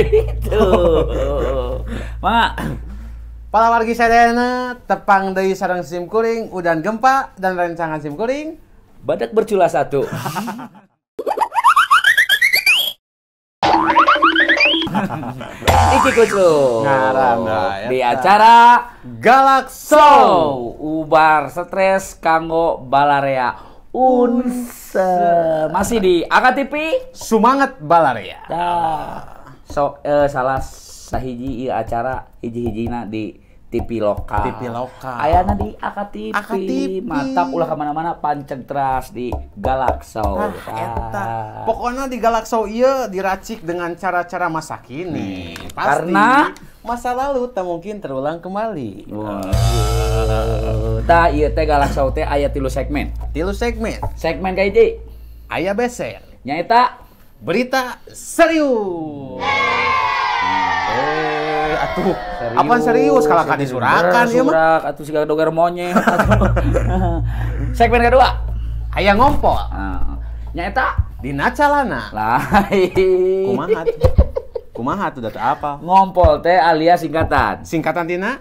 itu Mak. Pala wargi sadayana tepang dari sarang sim kuring, udan gempa dan rencangan sim kuring. Badak bercula satu. Iki kucu. Ngaram ya. di acara Galak Show. Ubar stres kanggo balarea. Unse. Masih di AKTV. Semangat Balarea. Dah so eh, salah sahiji iya, acara hiji-hijina di TV lokal. TV lokal. Ayana di AKTV. AKTV. Mata ulah kemana-mana panceng teras di Galaxo. Ah, ah, eta. Pokoknya di Galaxo iya diracik dengan cara-cara masa kini. Hmm. Pasti. Karena masa lalu tak mungkin terulang kembali. Wow. Tah iya teh Galaxo teh ayat tilu segmen. Tilu segmen. Segmen kayak di. Ayah beser. Nyaita berita serius. Eh, atuh, serius, apa serius kalau kan disurakan ya mah? atuh si doger monyet. Segmen kedua, Ayah ngompol. Nah, ah. nyaeta dina calana. Lain. Kumaha tuh? Kumaha tuh data apa? Ngompol teh alias singkatan. Singkatan tina?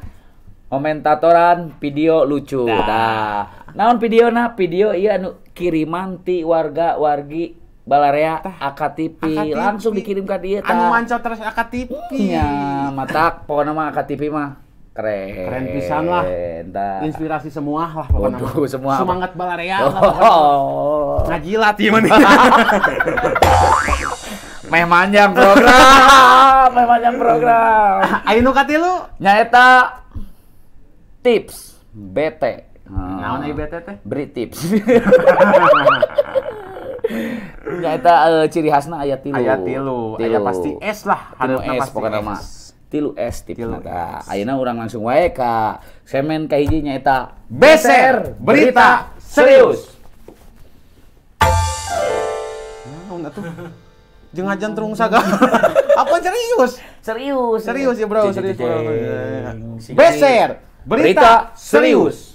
komentatoran video lucu. Nah, nah. naon video na video iya anu kiriman ti warga wargi Balarea AKTP, langsung dikirim ke dia. Anu manca terus AKTP. Ya, matak pokoknya mah AKTP mah keren. Keren pisan lah. Inspirasi semua lah pokoknya. semua. Semangat Balarea oh. lah. Ngajilat ieu mah. Nah, meh manjang program, meh manjang program. Ayo nukati lu nyaeta tips BT. Nah, hmm. Naon ieu BT teh? Beri tips. eta uh, eh, ciri khasna ayat tilu. Ayat tilu. tilu. Ayat pasti S lah. Tilu S pokoknya mah. Tilu S tipsna ta. Ayeuna orang langsung wae ka semen ka nya eta beser berita serius. Naon atuh? Jeung ajan terung saga. Apa serius? Serius. Serius ya, Bro. Serius, iya, iya, iya. Beser berita serius.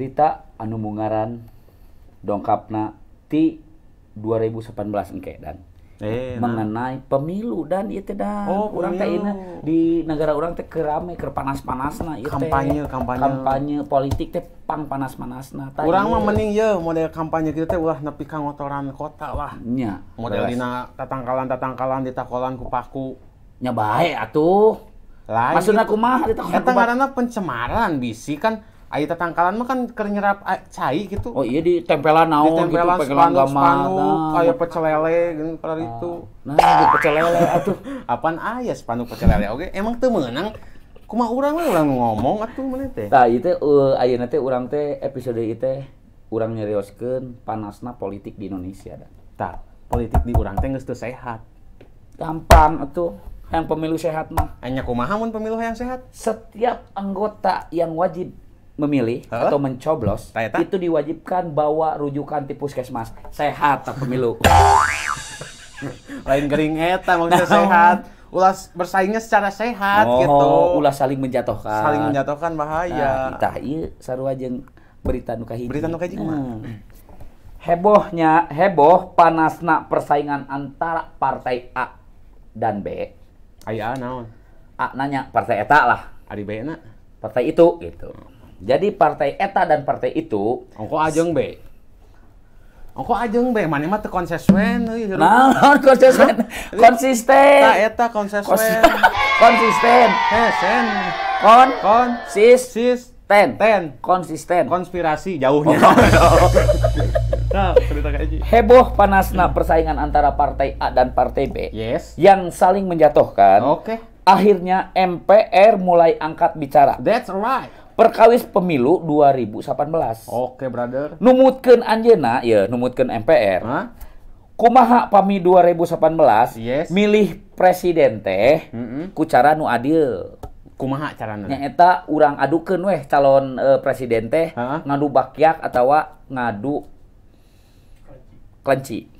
cerita anu mungaran dongkapna ti 2018 engke dan eh, nah. mengenai pemilu dan itu dan oh, orang teh ini di negara orang teh kerame kerpanas panas panasna iya kampanye kampanye kampanye politik teh pang panas panasna teh orang mah iya. mending ya model kampanye kita teh ulah nepi ka ngotoran kota lah nya model dina tatangkalan tatangkalan di takolan kupaku nya bae atuh lain aku gitu. kumaha di takolan kupaku pencemaran bisi kan Ayo tetangkalan mah kan kernyerap cai gitu. Oh iya tempelan naon gitu pegelan gamat. Nah, kayak pecel lele ah. nah, gitu pada nah. itu. Nah, pecel lele atuh. Apaan aya spanduk pecel lele oke. Okay. Emang teu meunang kumaha urang orang urang ngomong atuh mana teh. Tah ieu teh uh, ayeuna teh urang teh episode ieu teh urang nyerioskeun panasna politik di Indonesia dah. Tah, politik di urang teh geus teu sehat. Gampang atuh yang pemilu sehat mah. Hanya kumaha mun pemilu yang sehat? Setiap anggota yang wajib memilih huh? atau mencoblos itu diwajibkan bawa rujukan di puskesmas sehat pemilu. Lain kering eta maksudnya nah, sehat. Ulas bersaingnya secara sehat oh, gitu. Ulas saling menjatuhkan. Saling menjatuhkan bahaya. Nah, tah iya, sarua jeung berita nu kahiji. Berita nu kahiji hmm. Hebohnya heboh panasna persaingan antara partai A dan B. Aya naon? A nanya partai eta lah. Ari B na? Partai itu gitu. Jadi partai eta dan partai itu Ongko ajeng be. Ongko ajeng be, mana mah teu nah, konsisten Nah, konsisten. Konsisten. Tak eta konsisten. Konsisten. Hesen. Kon kon sis sis ten ten konsisten konspirasi jauhnya oh, nah heboh panasna persaingan antara partai A dan partai B yes yang saling menjatuhkan oke akhirnya MPR mulai angkat bicara that's right perkawis pemilu 2018 Oke brother numutkan Anjena ya numutkan MPR Hah? kumaha pami 2018 yes. milih presiden teh mm -hmm. ku cara nu adil kumaha caranya nyaeta urang adukeun weh calon uh, presiden teh huh? ngadu bakyak atau ngadu kelenci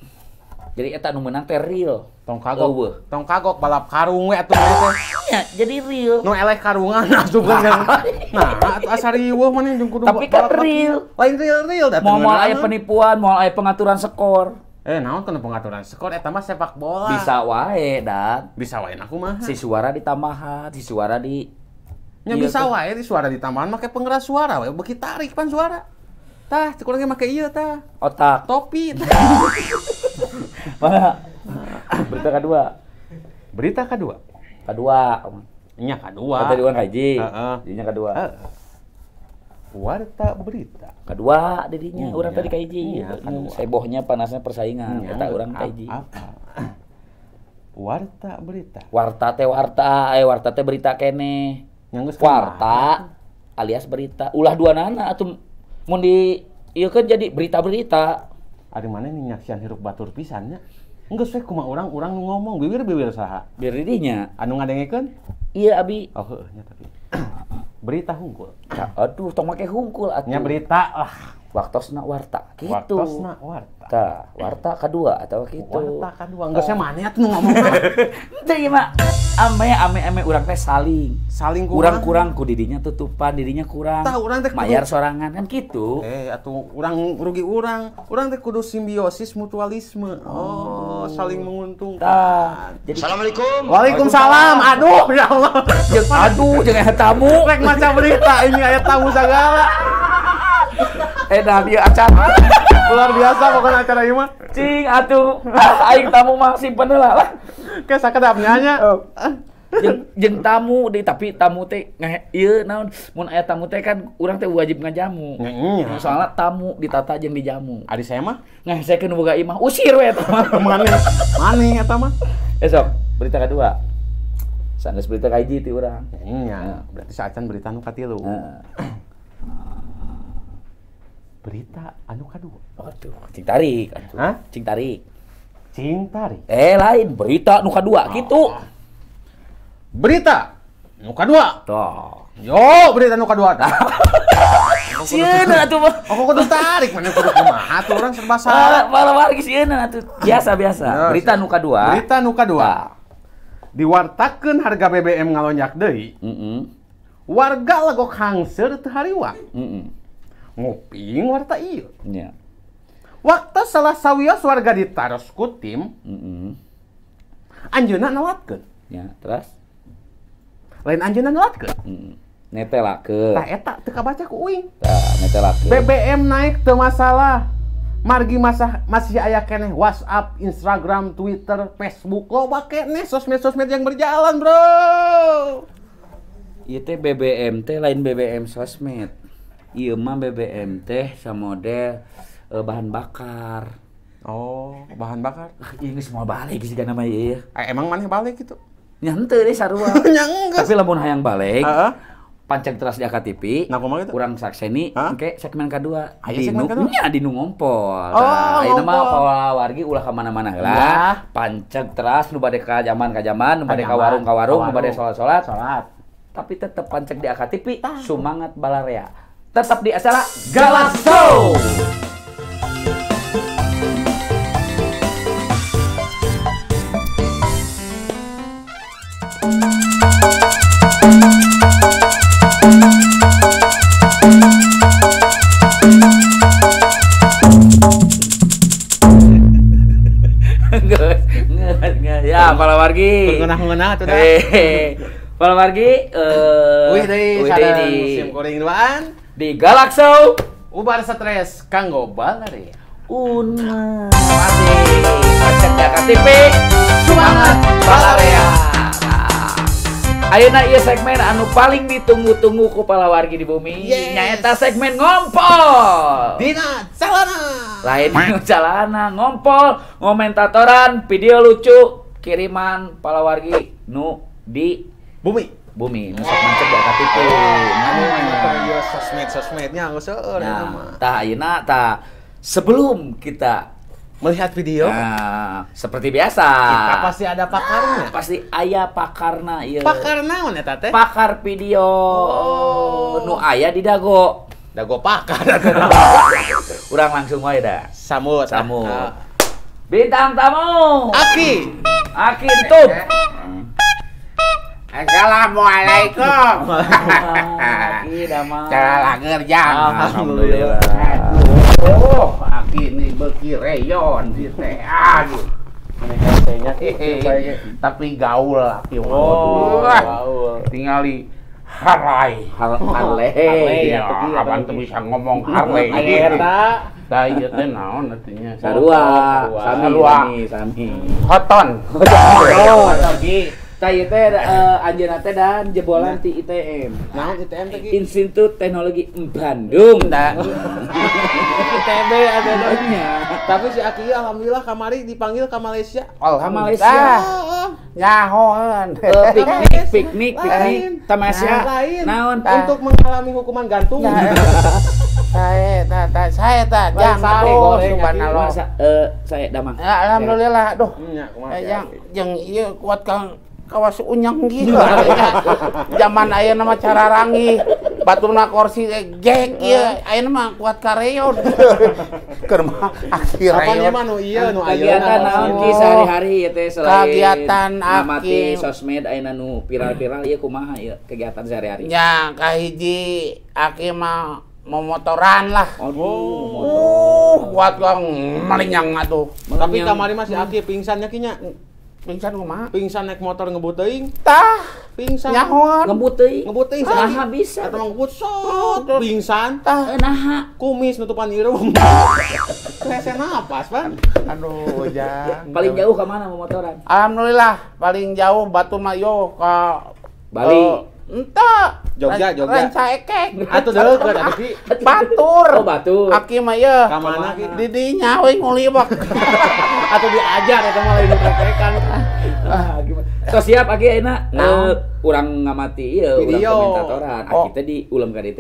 jadi eta nu menang teh real tong kagok uh, tong kagok balap karung we atuh teh ya jadi real nu no, eleh karungan atuh kan nah asarieuh mana jeung kudu tapi kan real lain real real datang mau mau aya anu. penipuan mau aya pengaturan skor eh naon kana pengaturan skor eta mah sepak bola bisa wae dan bisa wae aku mah si suara ditambahan si suara di nya iya, bisa wae di suara ditambahan make pengeras suara wae beki tarik pan suara tah kurangnya make ieu iya tah otak topi mana Berita kedua. Berita kedua. Kedua. Nya kedua. Kata dua kaji. Uh Uh kedua. Uh. Warta berita. Kedua dirinya iya. orang tadi kaji. Iya, hmm, Sebohnya panasnya persaingan. Iya. Kata orang kaji. Warta berita. Warta teh warta, eh warta teh berita kene. Nyanggus warta alias berita. Ulah dua nana atau mau di iya kan jadi berita-berita. Ada mana nih nyaksian hirup batur pisannya? Enggak sih, kuma orang orang ngomong bibir bibir saha. Bibir didinya. Anu kan? Iya abi. Oh heuhnya tapi. berita hungkul. Aduh, tong make hungkul Nya berita lah waktosna warta gitu waktosna warta Ta, warta kedua atau gitu warta kedua enggak saya mana tuh ngomong Jadi gimana iya, ame ame ame urang teh saling saling kurang kurang ku didinya tutupan dirinya kurang Tahu urang teh Bayar sorangan kan gitu eh atau urang rugi urang urang teh kudu simbiosis mutualisme oh, oh saling menguntungkan Ta, jadi assalamualaikum waalaikumsalam aduh ya Allah aduh jangan tamu rek maca berita ini ayat tamu segala eh nah dia acara luar biasa bukan acara ini mah cing atuh aing tamu masih simpen lah lah kayak sakedap nya oh. jeng, jeng tamu deh tapi tamu teh nggak iya namun mau ayah tamu teh kan orang teh wajib ngajamu mm. soalnya tamu ditata jeng dijamu adi saya mah nggak saya kena buka imah usir weh mana mana ya mah esok berita kedua sanes berita kaji ti orang iya berarti saatnya berita nu katilu berita anu kadua aduh cing tarik Hah? cing tarik cing tarik eh lain berita anu kadua oh. gitu berita anu kadua tuh yo berita anu kadua Sieuna atuh mah. Aku kudu tarik mana kudu kumaha tuh orang serba salah. Malah wargi sieuna atuh. Biasa-biasa. Iya. Berita anu kadua. Berita anu kadua. Diwartakeun harga BBM ngalonjak deui. Heeh. Warga legok hangseur teu hariwa. Heeh ngopi warta iya. iya waktu salah sawios warga di Taros Kutim mm -hmm. Anjuna nolatkan. ya terus lain Anjuna nolatkan. mm -hmm. netelakeun Tak etak, teka baca ku uing tah BBM naik tuh masalah margi masa masih ayah kene WhatsApp Instagram Twitter Facebook lo pake nih sosmed-sosmed yang berjalan bro itu BBM teh lain BBM sosmed Iya mah BBM teh sama model uh, bahan bakar. Oh, bahan bakar. Ah, ini semua balik sih nama iya. Eh, emang mana balik itu? Nyante deh sarua. Nyangga. Tapi lamun hayang balik. Uh -huh. Pancak teras di AKTV, nah, gitu? kurang sakseni, huh? oke segmen kedua, di Ya, di nu ngompol. Oh, nah, ini mah kawa wargi ulah kemana-mana lah. Iya. Pancak teras, lu pada ke jaman ke jaman, nu badai ke warung ke warung, lu badai sholat sholat. Sholat. Tapi tetep pancak di AKTV, semangat balarea tetap di acara Galas Show. ya, pala wargi. Ngenah-ngenah tuh dah. Eh, pala wargi uh, Wih, dari musim kuring duaan di Galaxo Ubar Stres Kanggo Balari ya. Una Masih Percaya Semangat Balarea ya. Ayeuna iya segmen anu paling ditunggu-tunggu ku wargi di bumi yes. nyaeta segmen ngompol Dina calana lain dina calana ngompol ngomentatoran video lucu kiriman palawargi nu di bumi bumi nusak mencegah di atas itu nah, iya, iya, iya, sosmed sosmednya nggak usah, nah, tah ayeuna tah sebelum kita melihat video nah, seperti biasa kita pasti ada pakarnya ah, pasti ayah pakarnya, iya pakar naon ya teh pakar video oh. nu ayah di dago dago pakar urang langsung aja dah samu, samu ah. bintang tamu Aki Aki tuh. Eh, eh. Assalamualaikum. Cara lager jam. Alhamdulillah. Oh, aki ini beki reyon di teh. Aduh. Tapi gaul aki Oh, gaul. Tingali Harai. Harley. Harley. Iya, iya, iya, tuh bisa ngomong Harley. Eta. Tah ieu teh naon artinya? Sarua. Sarua. Sami. Hoton. Hoton. Hoton. Tay teh uh, eh, anjeunna teh dan jebolan nah. ti ITM. Naon ITM teh Institut Teknologi Bandung da. ITB ada doanya. Tapi si Aki alhamdulillah kamari dipanggil ke Malaysia. Oh, nah, ke Malaysia. Nyahoan. Piknik, piknik, piknik. Ke Malaysia. Naon untuk nah. mengalami hukuman gantung. Nah, eh. saya tak tak saya tak jang aduh subhanallah eh saya damang alhamdulillah aduh iya, eh, yang yang iya, kuat kang kawas unyang gila zaman ayah nama cara rangi batu na korsi eh, gek iya ah. ayah nama kuat kareon kerma aki reon apa iya nu ayah kegiatan naon oh. sehari-hari ya teh selain kegiatan aki sosmed ayah nu viral-viral iya kumaha iya kegiatan sehari-hari ya kahiji aki mah memotoran lah. Aduh, oh. motor. Uh, kuat kang malinyang atuh. Tapi kamari masih aki pingsannya kinya pingsan rumah pingsan naik motor ngebut tah pingsan nyaho ngebut teuing ngebut ah, saha bisa atau ngebut sot pingsan tah eh, naha kumis nutupan irung Saya nafas Pan. Aduh, jang. Paling jauh ke mana motoran? Alhamdulillah, paling jauh Batu Mayo ke Bali. Uh, Ente. Jogja, Jogja. Ranca ekek. Atuh deukeut atuh ki. Batur. Oh, batur. Aki mah ye. Iya. Ka mana ki? Di dinya we ngulibak. diajar atau ya, malah lain praktekan. Ah. Ah, so siap aki enak, nah. uh, urang ngamati ieu iya, urang komentatoran. Aki ah, oh. teh diulam ka dieu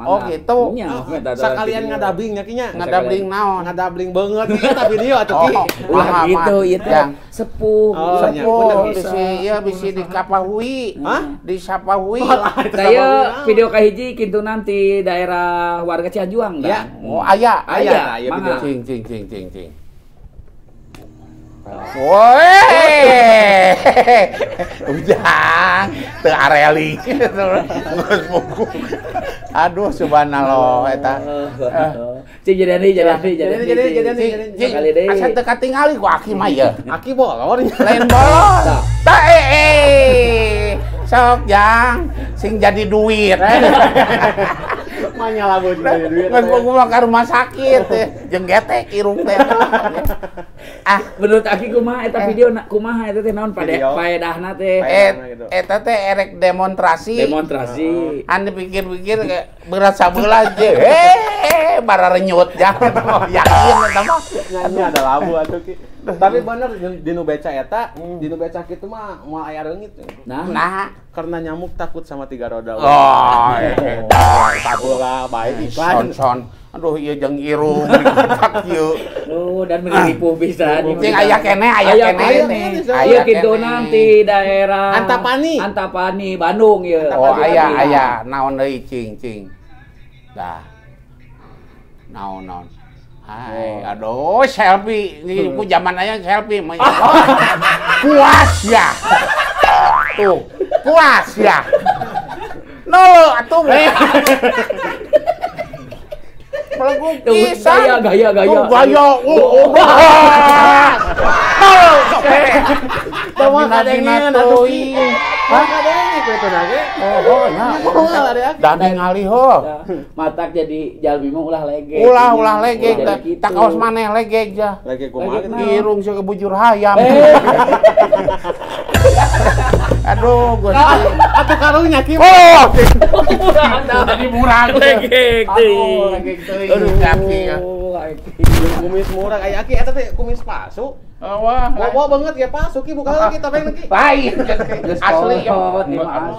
Mana? Oh gitu. Iya, Nya, Sekalian ngadabling nyakinya. Ngadabling naon? Ngadabling banget gitu tapi video atuh ki. Oh, ulah gitu itu yang sepuh. Oh, iya, sepuh bisi ieu iya, bisi dikapahui. Hah? Disapahui. Oh, Saya video ka hiji kitu nanti daerah warga Cianjuang Ya. Oh aya aya. Aya video cing cing cing cing cing. Woi, udah terareli, terus geus buku. Aduh, subhanallah eta. Cing jadi deui, jadi deui, jadi deui. Jadi deui, jadi deui. Asa teu katingali ku aki mah ya. Aki bolor, lain bolor. Ta eh eh. Sok yang sing jadi duit. Eh. Manya lamun dari duit. Kan gua mau ke rumah sakit ya. Jeung getek irung teh. Ah, menurut aki kumaha eta eh. video nak kumaha eta teh naon pada faedahna teh. Eh, gitu. Eta teh erek demonstrasi. Demonstrasi. Oh. Anu pikir-pikir berat sabeula je. Eh, bara renyut jangan. Oh, iya. Yakin eta mah. Nyanyi ada labu atuh ki. tapi bener dinu beca eta hmm. dinu beca kitu mah moal aya reungit ya. nah nah karena nyamuk takut sama tiga roda oh, iya. oh takut lah baik nah, iklan. Son, son. Aduh iya jeng irung, kotak ieu. Oh, dan meripuh ah, bisa. Cing ayah kene, ayah kene. Aya kitu nanti daerah Antapani. Antapani Bandung ya. ieu. Oh, aya ayah naon deui cing cing. Dah. Naon naon. Hai, oh. aduh selfie. Ini hmm. ku zaman aya selfie. Puas ya. Tuh, puas ya. No, atuh melengkung eh. gaya gaya gaya oh, gaya oh oh nol Hah? Kadengin Oh, ngaliho. Matak jadi jalmi mah ulah lege Ulah ulah legeg. Tak gitu. kaos maneh legeg ja. Legeg kumaha? Irung sih kebujur hayam. Aduh, gue ah, sih. Atau karunya ki. Oh, tadi murah. lagi, teuing. Aduh, kaki gitu, ya. Kumis murah kayak aki eta teh kumis palsu. Ah, wah, wah banget ya pak, Suki buka lagi tapi lagi. Lain. Asli ya.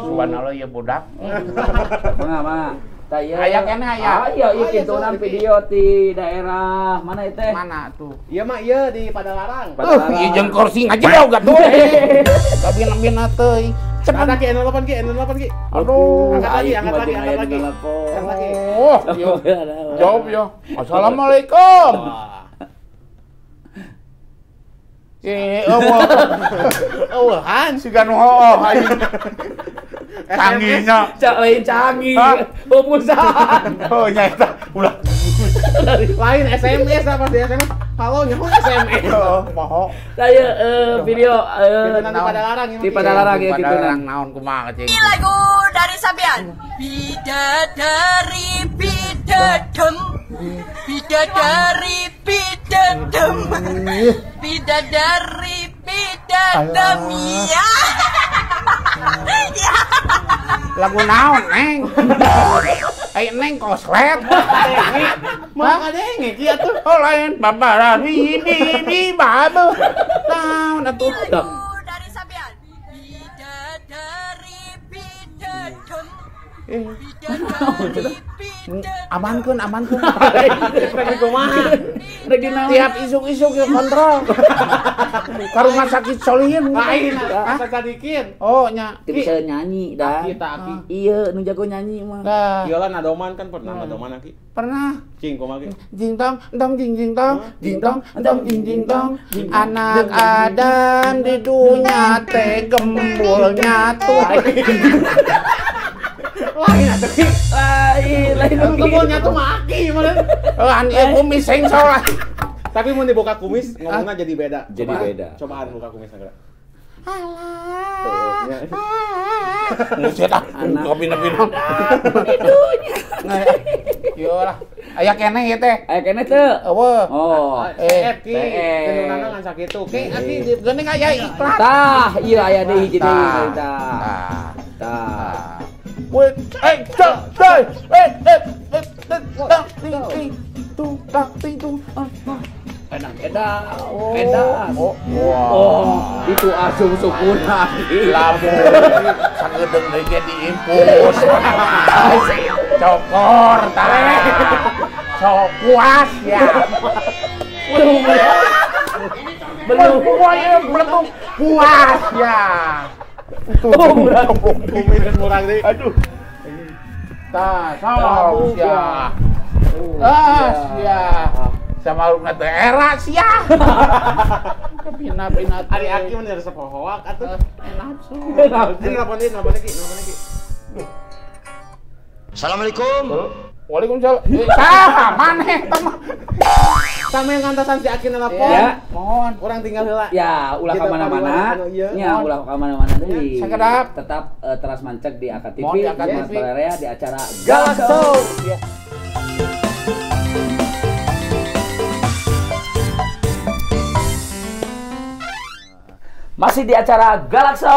Subhanallah ya budak. Mah, mah. Ayah kene ayah. ah, iya iya, oh, iya nang video di daerah mana itu mana tuh iya mah iya di Padalarang uh iya jeung korsing aja bau gatuh tapi nembi Cepat lagi, N8 lagi, N8 lagi. Aduh, angkat lagi, angkat lagi, angkat lagi. Oh, jawab ya. Assalamualaikum. Eh, oh, oh, han, si Canginya. Cak lain cangi. Pumusan. Oh nyata. Oh, iya. Ulah. lain SMS apa sih SMS? Kalau nyaho SMS. Oh, moho. Saya eh video eh di Padalarang ya. Di Padalarang ya, ya gitu nah. Naon kumaha cing. Ini lagu dari Sabian. Bidadari bida Bidadari bidadem. Bidadari Iya. lagu naon neng eh neng koslet mah neng ya tuh oh lain bapak di ini ini babu naon atuh dari sampean bidadari eh. bidadari aman kun aman kun tiap isuk isuk ya kontrol ke rumah sakit solihin lain sakit oh nya bisa nyanyi dah kita aki ah. iya nu jago nyanyi mah iya lah nadoman kan pernah nah. nadoman aki pernah cing koma aki jing tong tong jing jing tong jing tong tong jing jing tong anak adam di dunia teh gembul nyatu lain atau lain lain kebunnya tuh maki malah lahan ya eh, kumis sengsor tapi mau dibuka kumis ngomongnya jadi beda jadi beda. beda cobaan buka kumis enggak Halah. Ya. ah, Itunya. Yo lah, ayah kene ieu ya, teh. Ayah kene teh. Awe. Oh. Eh, ki, eh, kenunana ngan sakit Ki, eh. geuning aya ikhlas. Tah, iya aya deui jadi. Tah. Tah wait, hey, jump, hey, enak enak enak oh, wow. oh itu asum sukunan labu sangedeng deui diimpus cokor tarik sok ya belum belum puas ya belum puas ya Bumerang. Bumerang Sama Assalamualaikum. Waalaikumsalam. Eh, Saha mana? teman. Sama yang ngantosan si Akin sama Pon. Ya. Mohon, orang tinggal heula. Ya, ulah ke mana-mana. Iya. Ya, ulah ke mana-mana deui. Iya, Sakedap. Tetap uh, teras mancek di AKTV, TV, di AKTV. di acara Galaxo. Ya. Masih di acara Galaxo.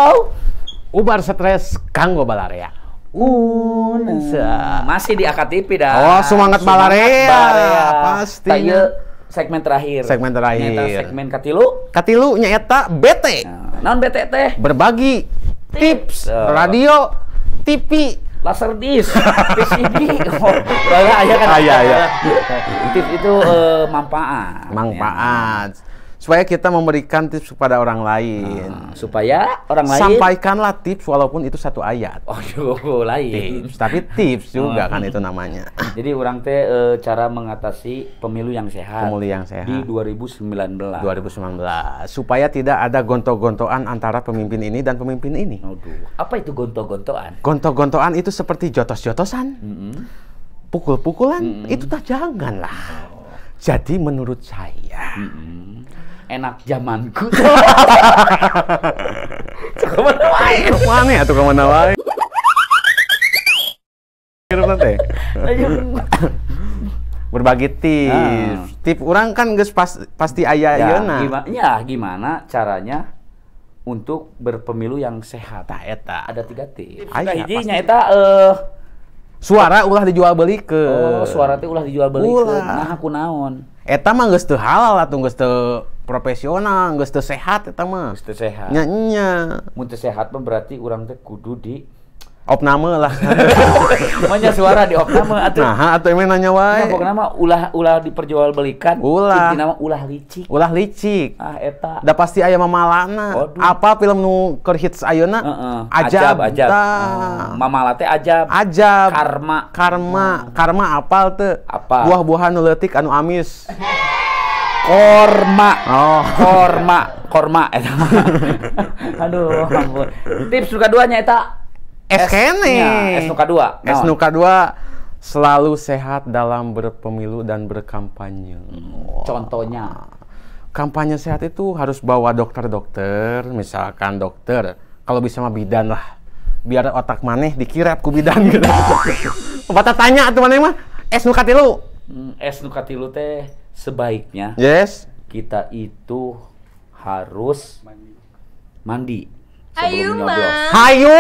Ubar stres kanggo balarea. Unesa. Masih di AKTV dah. Oh, semangat balarea. Balarea. Ya. Ah, pasti. Tanya segmen terakhir. Segmen terakhir. Nyata segmen katilu. Katilu nyata BT. Nah, non BT teh. Berbagi tips, tips. Oh. radio, TV, laser disc, PCB. oh ayah kan. Ayah, ayah. Tips itu uh, manfaat. Manfaat. Ya supaya kita memberikan tips kepada orang lain. Nah, supaya orang lain sampaikanlah tips walaupun itu satu ayat. Oh, yo, lain. Tips, tapi tips juga oh. kan itu namanya. Jadi orang teh e, cara mengatasi pemilu yang sehat. Pemilu yang sehat di 2019. 2019 supaya tidak ada gonto-gontoan antara pemimpin ini dan pemimpin ini. Aduh, apa itu gonto-gontoan? Gonto-gontoan itu seperti jotos-jotosan. Mm -hmm. Pukul-pukulan mm -hmm. itu tak janganlah. Oh. Jadi menurut saya mm -hmm enak zamanku. Kemana wae? Kemana ya tuh kemana wae? Berbagi tips. Nah. Tip orang kan guys pas, pasti ayah ya, yona. Gimana, ya gimana caranya untuk berpemilu yang sehat? Nah, eta. Ada tiga tips. Ayah, nah, hijinya eta uh, eh, suara ulah dijual beli ke oh suara itu ulah dijual beli ulah. ke nah aku naon eta mah geus teu halal atau geus teu profesional geus teu sehat eta mah geus teu sehat nya nya mun teu sehat mah berarti urang teh kudu di opname lah. Mana suara di opname atau Nah, atau yang nanya wae. Ya, pokoknya mah ulah ulah diperjualbelikan. Ulah. Ini nama ulah licik. Ulah licik. Ah eta. Da pasti ayam mamalana. Oduh. Apa film nu keur ayona? ayeuna? Uh -uh. Ajab, ajab. ajab. Uh, oh, mamala ajab. Ajab. Karma. Karma. Uh. Karma apal teu? Apa? Buah-buahan nu anu amis. korma oh korma korma eta aduh ampun tips suka duanya eta S, S Ya, S Nuka 2. S Nuka 2 selalu sehat dalam berpemilu dan berkampanye. Wow. Contohnya kampanye sehat itu harus bawa dokter-dokter, misalkan dokter, kalau bisa mah bidan lah. Biar otak maneh dikirap ku bidan gitu. Bata tanya tuh mana mah, es nuka tilu. Hmm, es nuka tilu teh sebaiknya. Yes. Kita itu harus mandi. mandi Hayu mah. Hayu,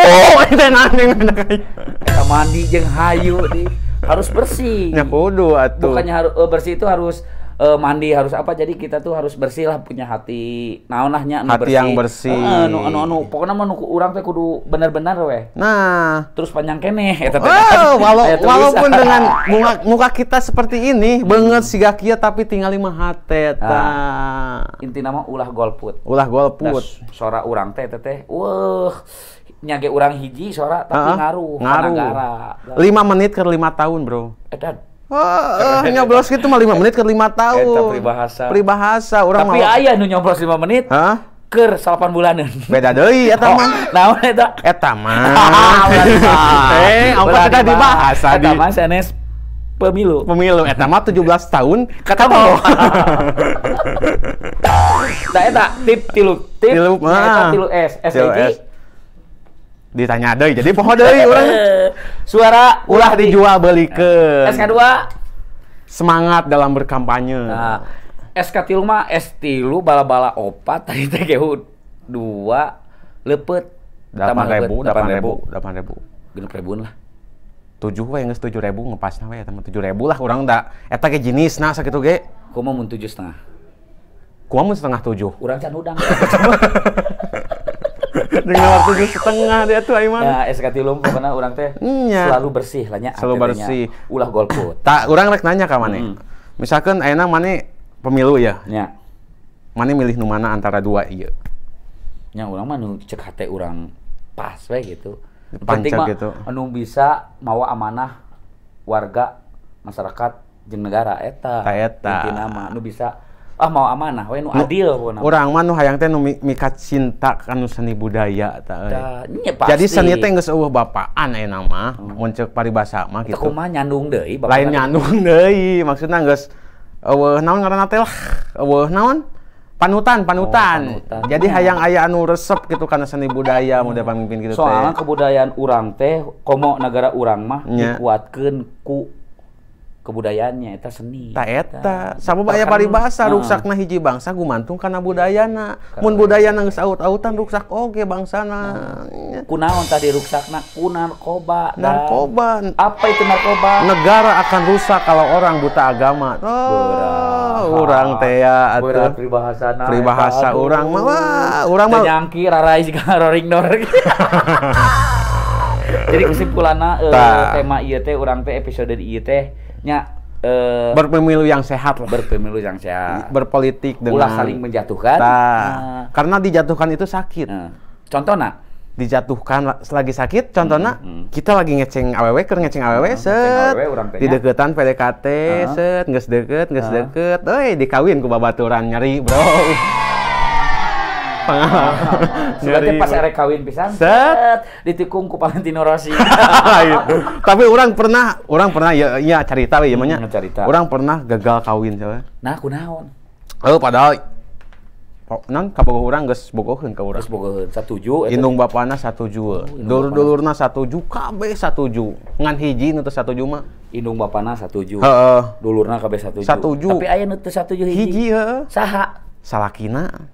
itu nanding anak Kita mandi jeng hayu di harus bersih. Ya kudu atuh. Bukannya harus eh, bersih itu harus uh, mandi harus apa jadi kita tuh harus bersih lah punya hati naonahnya hati bersih. yang bersih uh, nu, anu, anu, pokoknya mau nuku orang teh kudu bener-bener weh nah terus panjang kene eta oh, walau, walaupun dengan muka, muka kita seperti ini hmm. banget gak kia tapi tinggal lima hati nah, inti nama ulah golput ulah golput suara orang teh teh wah nyage orang hiji suara tapi uh -huh. ngaruh ngaruh lima menit ke lima tahun bro edan Oh, uh, nyoblos gitu mah 5 menit ke 5 tahun. Eta peribahasa. Peribahasa urang Tapi mau... aya nu nyoblos 5 menit. Hah? Keur 8 bulanan. Beda deui eta oh, mah. Naon eta? Eta mah. Eh, apa kita dibahas tadi? Eta mah SNS pemilu. Pemilu eta mah 17 tahun kata mau. Nah eta tip tilu tip. Tilu. Nah, eta ah. tilu S. S ditanya deh jadi pohon deh orang suara ulah dijual beli eh, ke SK2 semangat dalam berkampanye nah, SK tilu mah S tilu bala-bala opat tadi teh gehu dua lepet delapan ribu delapan ribu delapan ribu genep ribuan lah tujuh wae nggak tujuh ribu ngepas nawe ya teman tujuh ribu lah orang tak eta ke jenis nah sakit ge mau mau tujuh setengah Kau mau setengah tujuh orang can udang dengan waktu itu setengah dia tuh Aiman ya SKT lumpuh karena orang teh iya. selalu bersih lahnya selalu bersih ulah golput tak orang rek nanya ka mane. hmm. misalkan ayeuna mane pemilu ya ya Mane milih nu mana antara dua iya nya orang mah nu cek hati orang pas we gitu penting mah gitu. Anu bisa mawa amanah warga masyarakat jeung negara eta eta Intina nama anu bisa ah mau amanah we nu adil pun orang mana nu hayang teh nu mikat cinta kanu seni budaya jadi seni teh nggak eueuh bapaan enak nama hmm. mun ceuk paribasa mah gitu nyandung deh, bapak lain nyandung deh, maksudnya nggak eueuh naon karena teh lah eueuh naon panutan panutan, oh, panutan. jadi hayang ayah anu resep gitu karena seni budaya muda pemimpin gitu soalnya kebudayaan urang teh komo negara urang mah dikuatkan ku kebudayaannya eta seni ta eta sama banyak paribasa rusak nah hiji bangsa gumantung karena budayana mun iya. budayana geus aut-autan rusak oge bangsana nah. kunaon tadi ruksakna ku narkoba narkoba apa itu narkoba negara akan rusak kalau orang buta agama oh orang teh ya, atuh peribahasa peribahasa urang mah urang mah nyangki rarai siga roring jadi kesimpulannya eh, tema ieu teh urang teh episode ieu teh nya Uh, eh, berpemilu yang sehat lah. Berpemilu yang sehat. Iya, berpolitik dengan ulah saling menjatuhkan. Nah, nah, Karena dijatuhkan itu sakit. Nah. Contohnya dijatuhkan lagi sakit contohnya hmm, hmm. kita lagi ngeceng aww ker ngeceng aww hmm, ah, set di deketan PDKT uh ah. -huh. set nggak sedeket nggak uh -huh. oi dikawin ku babaturan nyari bro Sebenarnya pas erek kawin pisan set ditikung ku Valentino Rossi. Iya. Tapi orang pernah orang pernah ya ya cerita we ya Hmm, cerita. Orang pernah gagal kawin coba. Nah, kunaon? Oh, padahal nang kabogoh orang geus bogoheun ka urang. Geus bogoheun satuju Indung bapana satuju. Dulur-dulurna satuju satu oh, satuju. Ngan hiji nu teu satuju mah indung bapana satuju. Heeh. Dulurna kabeh satuju. Satuju. Tapi aya nu teu satuju hiji. Hiji heeh. Saha? Salakina.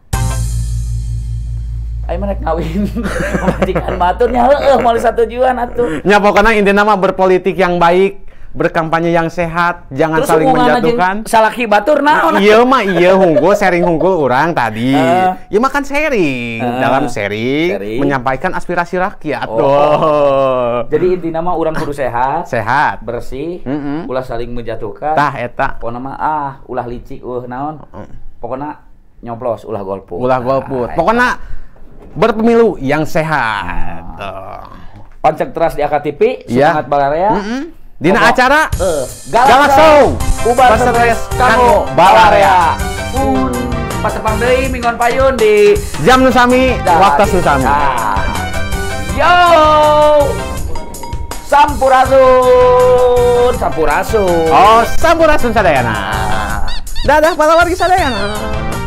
Ayo mana kawin majikan baturnya nyaho eh mau tujuan atuh. Nya pokoknya intinya mah berpolitik yang baik, berkampanye yang sehat, jangan Terus saling menjatuhkan. ki batur naon. Iya mah iya hunggu sharing hunggu orang tadi. Uh, ya mah kan sharing, uh, dalam sharing, sharing menyampaikan aspirasi rakyat. Oh. oh. Jadi intinya mah orang kudu sehat, sehat, bersih, mm -hmm. ulah saling menjatuhkan. Tah eta. Pokoknya mah ah ulah licik uh naon. Mm. Pokoknya nyoplos, ulah golput. Ulah golput. Nah, pokoknya berpemilu yang sehat. Nah, Pancak teras di AKTV, yeah. semangat Balarea. Mm -hmm. Dina Oba. acara uh, eh, Show, Ubar Stres Kamu Balarea pas Pasepang Dei Minggon Payun di Jam Nusami Waktu Susami Yo Sampurasun Sampurasun Oh Sampurasun Sadayana Dadah para warga Sadayana